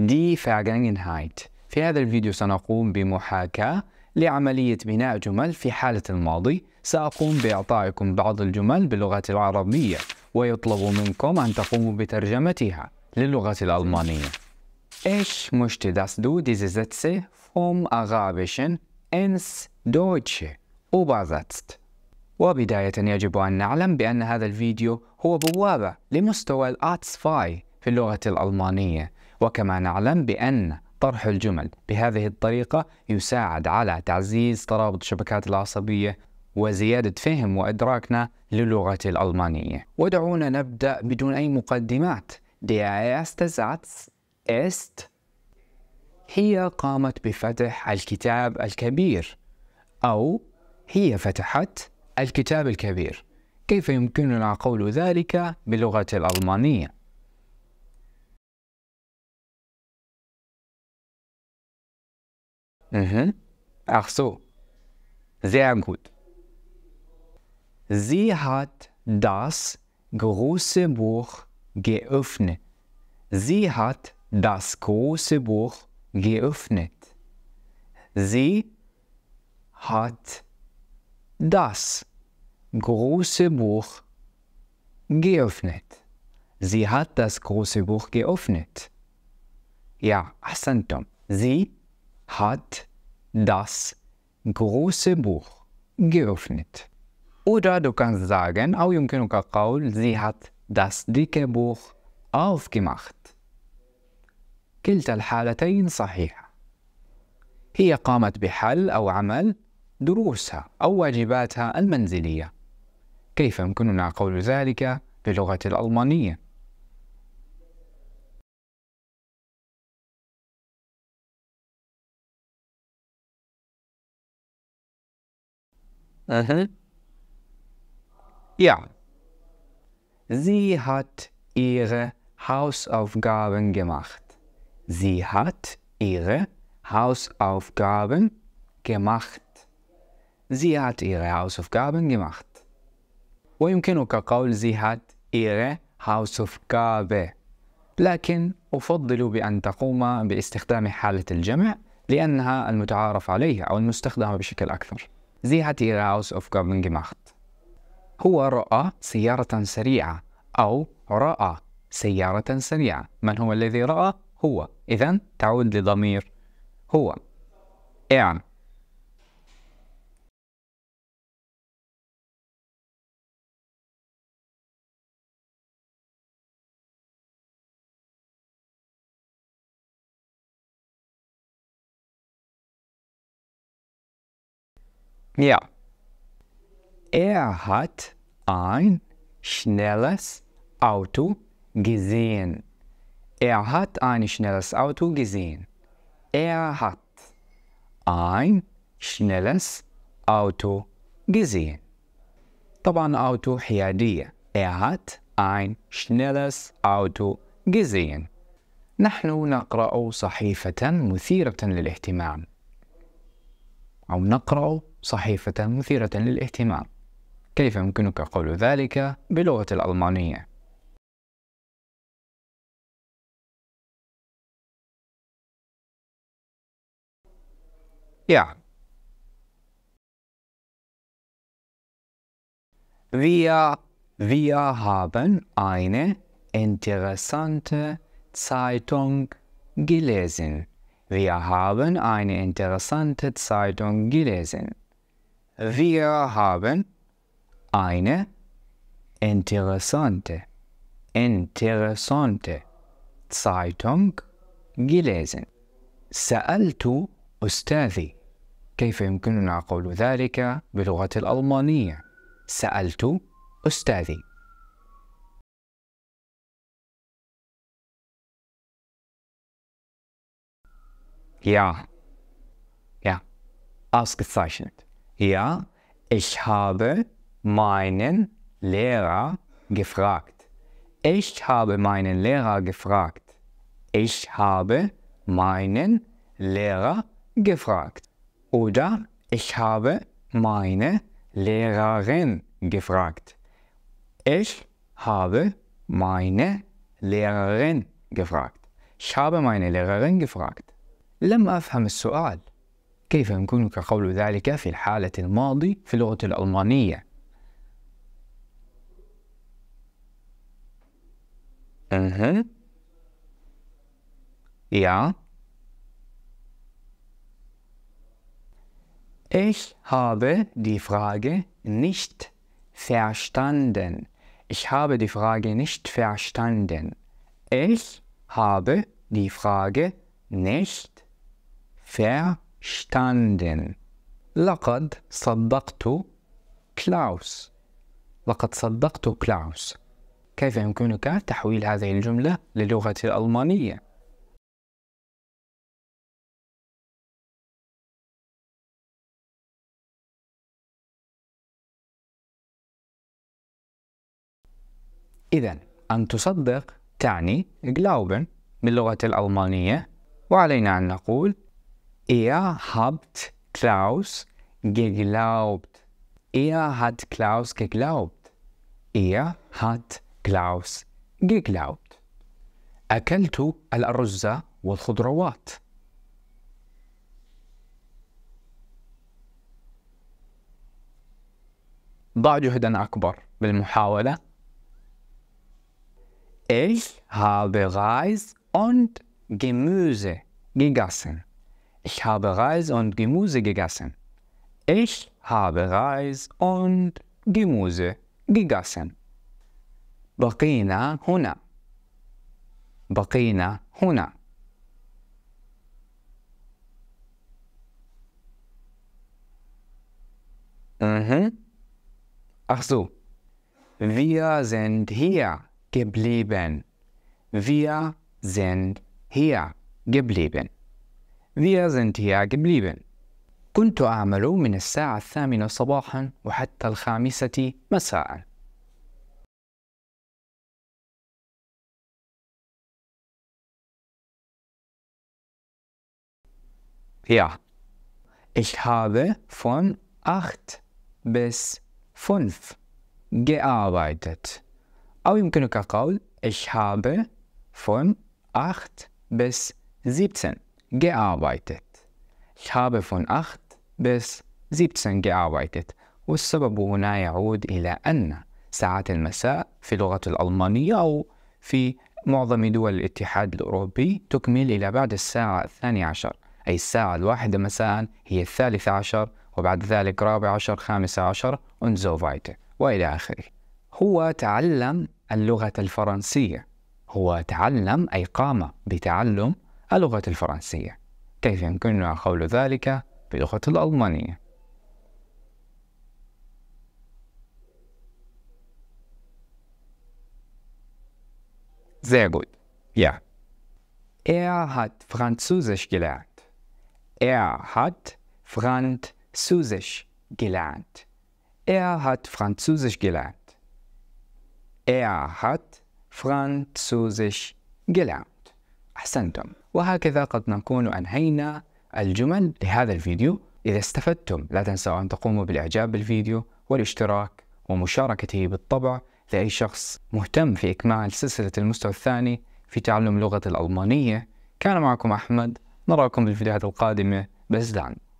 Die Vergangenheit في هذا الفيديو سنقوم بمحاكاة لعملية بناء جمل في حالة الماضي سأقوم بإعطائكم بعض الجمل باللغة العربية ويطلب منكم أن تقوموا بترجمتها للغة الألمانية إيش مشت داس دو diese Sätze vom Arabischen ins Deutsche وبداية يجب أن نعلم بأن هذا الفيديو هو بوابة لمستوى الآتس فاي في اللغة الألمانية وكما نعلم بأن طرح الجمل بهذه الطريقة يساعد على تعزيز ترابط الشبكات العصبية وزيادة فهم وإدراكنا للغة الألمانية ودعونا نبدأ بدون أي مقدمات Der erste Satz ist هي قامت بفتح الكتاب الكبير أو هي فتحت الكتاب الكبير كيف يمكننا قول ذلك باللغة الألمانية؟ Mhm. Ach so. Sehr gut. Sie hat das große Buch geöffnet. Sie hat das große Buch geöffnet. Sie hat das große Buch geöffnet. Sie hat das große Buch geöffnet. Ja, Asantom. Sie hat das große Buch geöffnet. Oder du kannst sagen, أو يمكنك القول sie hat das dicke Buch aufgemacht. كلتا الحالتين صحيحة. هي قامت بحل أو عمل دروسها أو واجباتها المنزلية. كيف يمكننا قول ذلك باللغة الألمانية؟ Mhm. Ja. Sie hat ihre Hausaufgaben gemacht. Sie hat ihre Hausaufgaben gemacht. Sie hat ihre Hausaufgaben gemacht. ويمكنك قول sie hat ihre Hausaufgabe. لكن أفضل بأن تقوم باستخدام حالة الجمع لأنها المتعارف عليها أو المستخدمة بشكل أكثر. Sie hat ihre Hausaufgaben gemacht. هو رأى سيارة سريعة أو رأى سيارة سريعة من هو الذي رأى؟ هو إذا تعود لضمير هو er Ja. Er hat ein schnelles Auto gesehen. Er hat ein schnelles Auto gesehen. Er hat ein schnelles Auto gesehen. طبعا Auto حيادية. Er hat ein schnelles Auto gesehen. نحن نقرأ صحيفة مثيرة للاهتمام. أو نقرأ صحيفة مثيرة للاهتمام كيف يمكنك قول ذلك بلغة الألمانية؟ Ja. Wir, wir haben eine interessante Zeitung gelesen. Wir haben eine interessante Zeitung gelesen. Wir haben eine interessante, interessante Zeitung gelesen. سألت أستاذي كيف يمكننا قول ذلك بلغة الألمانية؟ سألت أستاذي Ja. Ja. Ausgezeichnet. Ja, ich habe meinen Lehrer gefragt. Ich habe meinen Lehrer gefragt. Ich habe meinen Lehrer gefragt. Oder ich habe meine Lehrerin gefragt. Ich habe meine Lehrerin gefragt. Ich habe meine Lehrerin gefragt. لم أفهم السؤال. كيف يمكنك قول ذلك في الحالة الماضي في اللغة الألمانية؟ Mhm. Ja. Ich habe die Frage nicht verstanden. Ich habe die Frage nicht verstanden. Ich habe die Frage nicht verstanden. standen لقد صدقت كلاوس لقد صدقت كلاوس كيف يمكنك تحويل هذه الجملة للغة الألمانية؟ إذا أن تصدق تعني glauben باللغة الألمانية وعلينا أن نقول Er habt Klaus geglaubt. Er hat Klaus geglaubt. Er hat Klaus geglaubt. أكلت الأرز والخضروات. ضع جهدا أكبر بالمحاولة. Ich habe Reis und Gemüse gegessen. Ich habe Reis und Gemüse gegessen. Ich habe Reis und Gemüse gegessen. بقينا هنا. بقينا هنا. Mhm. Ach so. Wir sind hier geblieben. Wir sind hier geblieben. Wir sind hier geblieben. كنت أعمل من الساعة الثامنة صباحا وحتى الخامسة مساء. Ja, ich habe von 8 bis 5 gearbeitet. أو يمكنك قول ich habe von 8 bis 17 gearbeitet. Ich habe von 8 bis 17 gearbeitet والسبب هنا يعود إلى أن ساعات المساء في اللغة الألمانية أو في معظم دول الاتحاد الأوروبي تكمل إلى بعد الساعة الثانية عشر أي الساعة الواحدة مساء هي الثالثة عشر وبعد ذلك رابع عشر خامسة عشر ونزوفايت وإلى آخره هو تعلم اللغة الفرنسية هو تعلم أي قام بتعلم اللغة الفرنسية كيف يمكننا قول ذلك باللغة الألمانية؟ Sehr gut. Ja. Er hat Französisch gelernt. Er hat Französisch gelernt. Er hat Französisch gelernt. Er hat Französisch gelernt. أحسنتم وهكذا قد نكون أنهينا الجمل لهذا الفيديو إذا استفدتم لا تنسوا أن تقوموا بالإعجاب بالفيديو والاشتراك ومشاركته بالطبع لأي شخص مهتم في إكمال سلسلة المستوى الثاني في تعلم لغة الألمانية كان معكم أحمد نراكم بالفيديوهات القادمة بس دعم